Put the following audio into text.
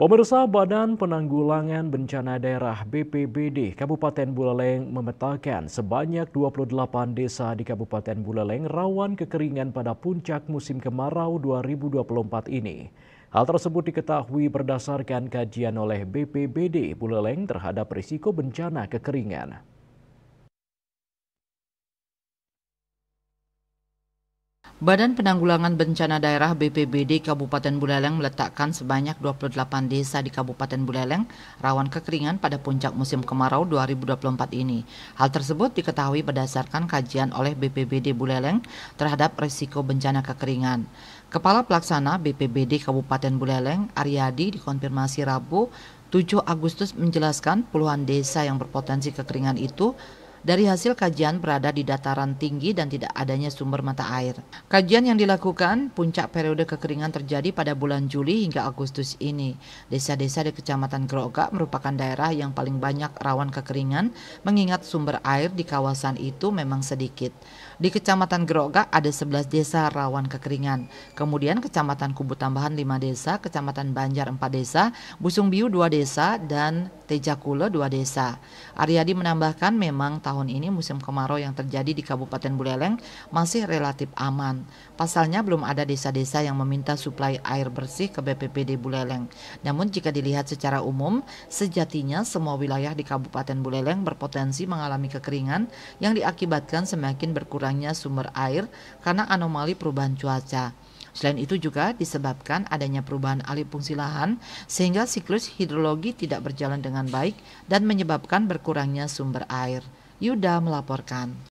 Pemirsa Badan Penanggulangan Bencana Daerah BPBD Kabupaten Buleleng memetakan sebanyak 28 desa di Kabupaten Buleleng rawan kekeringan pada puncak musim kemarau 2024 ini. Hal tersebut diketahui berdasarkan kajian oleh BPBD Buleleng terhadap risiko bencana kekeringan. Badan Penanggulangan Bencana Daerah BPBD Kabupaten Buleleng meletakkan sebanyak 28 desa di Kabupaten Buleleng rawan kekeringan pada puncak musim kemarau 2024 ini. Hal tersebut diketahui berdasarkan kajian oleh BPBD Buleleng terhadap risiko bencana kekeringan. Kepala Pelaksana BPBD Kabupaten Buleleng, Aryadi, dikonfirmasi Rabu 7 Agustus menjelaskan puluhan desa yang berpotensi kekeringan itu dari hasil kajian berada di dataran tinggi dan tidak adanya sumber mata air. Kajian yang dilakukan, puncak periode kekeringan terjadi pada bulan Juli hingga Agustus ini. Desa-desa di Kecamatan Grogak merupakan daerah yang paling banyak rawan kekeringan, mengingat sumber air di kawasan itu memang sedikit. Di Kecamatan Grogak ada 11 desa rawan kekeringan. Kemudian Kecamatan Kubu Tambahan 5 desa, Kecamatan Banjar 4 desa, Busung Biu 2 desa, dan Tejakula dua desa. Aryadi menambahkan memang tahun ini musim kemarau yang terjadi di Kabupaten Buleleng masih relatif aman. Pasalnya belum ada desa-desa yang meminta suplai air bersih ke BPPD Buleleng. Namun jika dilihat secara umum, sejatinya semua wilayah di Kabupaten Buleleng berpotensi mengalami kekeringan yang diakibatkan semakin berkurangnya sumber air karena anomali perubahan cuaca. Selain itu juga disebabkan adanya perubahan alih fungsi lahan sehingga siklus hidrologi tidak berjalan dengan baik dan menyebabkan berkurangnya sumber air. Yuda melaporkan.